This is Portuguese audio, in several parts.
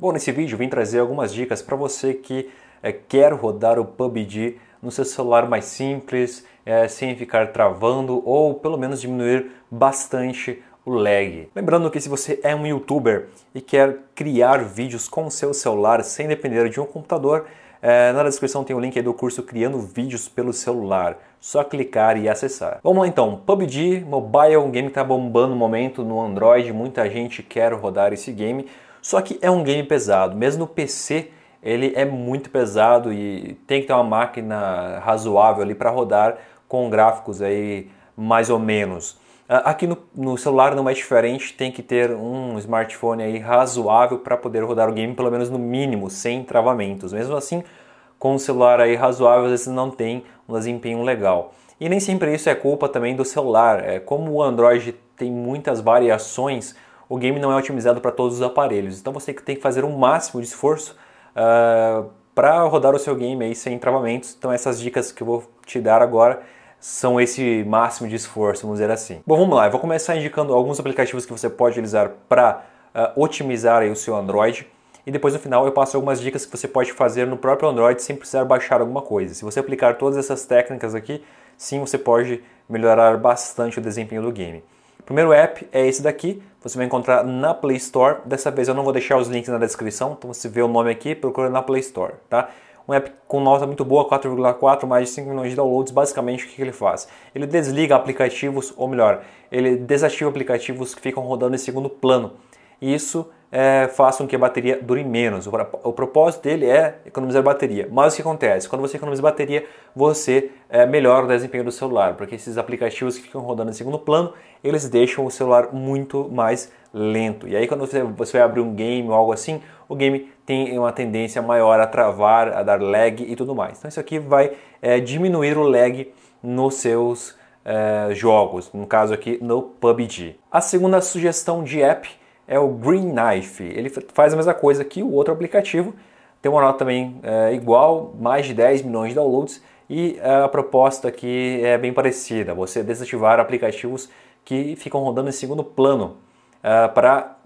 Bom, nesse vídeo vim trazer algumas dicas para você que é, quer rodar o PUBG no seu celular mais simples, é, sem ficar travando ou pelo menos diminuir bastante o lag. Lembrando que se você é um youtuber e quer criar vídeos com o seu celular sem depender de um computador, é, na descrição tem o link do curso Criando Vídeos pelo Celular. Só clicar e acessar. Vamos lá então, PUBG Mobile, um game que está bombando no momento no Android, muita gente quer rodar esse game. Só que é um game pesado, mesmo no PC ele é muito pesado e tem que ter uma máquina razoável ali para rodar com gráficos aí mais ou menos. Ah, aqui no, no, celular não é diferente, tem que ter um smartphone aí razoável para poder rodar o game, pelo menos no mínimo, sem travamentos. Mesmo assim, com um celular aí razoável, às vezes não tem um desempenho legal. E nem sempre isso é culpa também do celular. É, como o Android tem muitas variações, o game não é otimizado para todos os aparelhos. Então você tem que fazer o um máximo de esforço uh, ah, para rodar o seu game aí sem travamentos. Então essas dicas que eu vou te dar agora são esse máximo de esforço, vamos dizer assim. Bom, vamos lá. Eu vou começar indicando alguns aplicativos que você pode utilizar para uh, ah, otimizar aí o seu Android. E depois no final eu passo algumas dicas que você pode fazer no próprio Android sem precisar baixar alguma coisa. Se você aplicar todas essas técnicas aqui, sim, você pode melhorar bastante o desempenho do game. O primeiro app é esse daqui, você vai encontrar na Play Store. Dessa vez eu não vou deixar os links na descrição, então você vê o nome aqui, procura na Play Store, tá? Um app com nota muito boa, 4,4, mais de 5 milhões de downloads. Basicamente, o que ele faz? Ele desliga aplicativos, ou melhor, ele desativa aplicativos que ficam rodando em segundo plano e isso é, faz com que a bateria dure menos. O, o, propósito dele é economizar bateria. Mas o que acontece? Quando você economiza bateria, você é, melhora o desempenho do celular, porque esses aplicativos que ficam rodando em segundo plano, eles deixam o celular muito mais lento. E aí quando você, você vai abrir um game ou algo assim, o game tem uma tendência maior a travar, a dar lag e tudo mais. Então isso aqui vai é, diminuir o lag nos seus é, jogos, no caso aqui no PUBG. A segunda sugestão de app é o Green Knife. Ele faz a mesma coisa que o outro aplicativo, tem uma nota também é, igual, mais de 10 milhões de downloads, e é, a proposta aqui é bem parecida: você desativar aplicativos que ficam rodando em segundo plano. É, para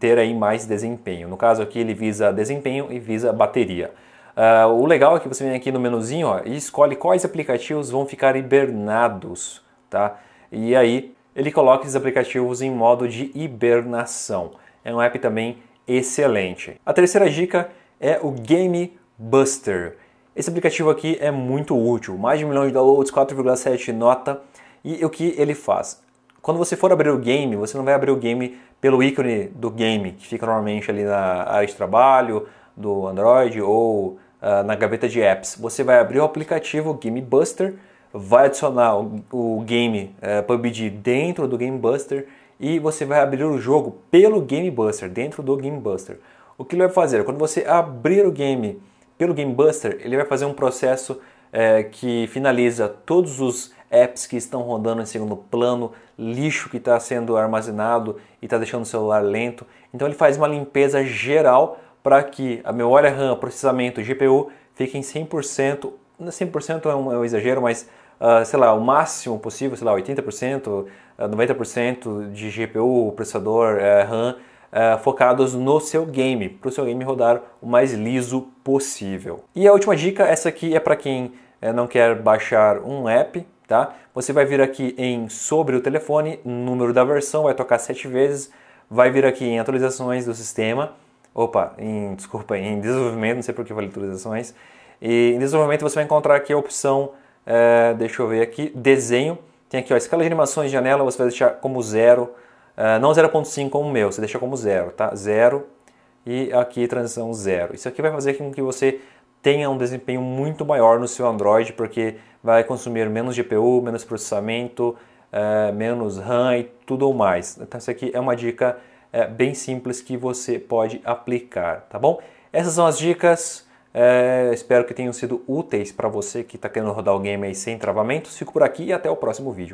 ter aí mais desempenho. No caso aqui ele visa desempenho e visa bateria. Uh, o legal é que você vem aqui no menuzinho ó, e escolhe quais aplicativos vão ficar hibernados, tá? E aí ele coloca esses aplicativos em modo de hibernação. É um app também excelente. A terceira dica é o Game Buster. Esse aplicativo aqui é muito útil, mais de um milhão de downloads, 4,7 nota. E o que ele faz? Quando você for abrir o game, você não vai abrir o game pelo ícone do game, que fica normalmente ali na área de trabalho do Android ou uh, na gaveta de apps. Você vai abrir o aplicativo Game Buster vai adicionar o, game é, PUBG dentro do Game Buster e você vai abrir o jogo pelo Game Buster, dentro do Game Buster. O que ele vai fazer? Quando você abrir o game pelo Game Buster, ele vai fazer um processo é, que finaliza todos os apps que estão rodando em segundo plano, lixo que está sendo armazenado e está deixando o celular lento. Então ele faz uma limpeza geral para que a memória RAM, processamento GPU fiquem 100%, 100% é, é um, é um exagero, mas ah, sei lá, o máximo possível, sei lá, 80%, 90% ah, de GPU, processador, eh, RAM, eh, focados no seu game, para o seu game rodar o mais liso possível. E a última dica, essa aqui é para quem eh, não quer baixar um app, tá? Você vai vir aqui em sobre o telefone, número da versão, vai tocar sete vezes, vai vir aqui em atualizações do sistema, opa, em, desculpa, em desenvolvimento, não sei por que falei atualizações, e em desenvolvimento você vai encontrar aqui a opção é, deixa eu ver aqui, desenho. Tem aqui, ó, escala de animações de janela, você vai deixar como zero, uh, não 0.5 como o meu, você deixa como zero, tá? Zero e aqui transição zero. Isso aqui vai fazer com que você tenha um desempenho muito maior no seu Android, porque vai consumir menos GPU, menos processamento, é, menos RAM e tudo mais. Então isso aqui é uma dica bem simples que você pode aplicar, tá bom? Essas são as dicas. É, espero que tenham sido úteis para você que está querendo rodar o game aí sem travamentos. Fico por aqui e até o próximo vídeo.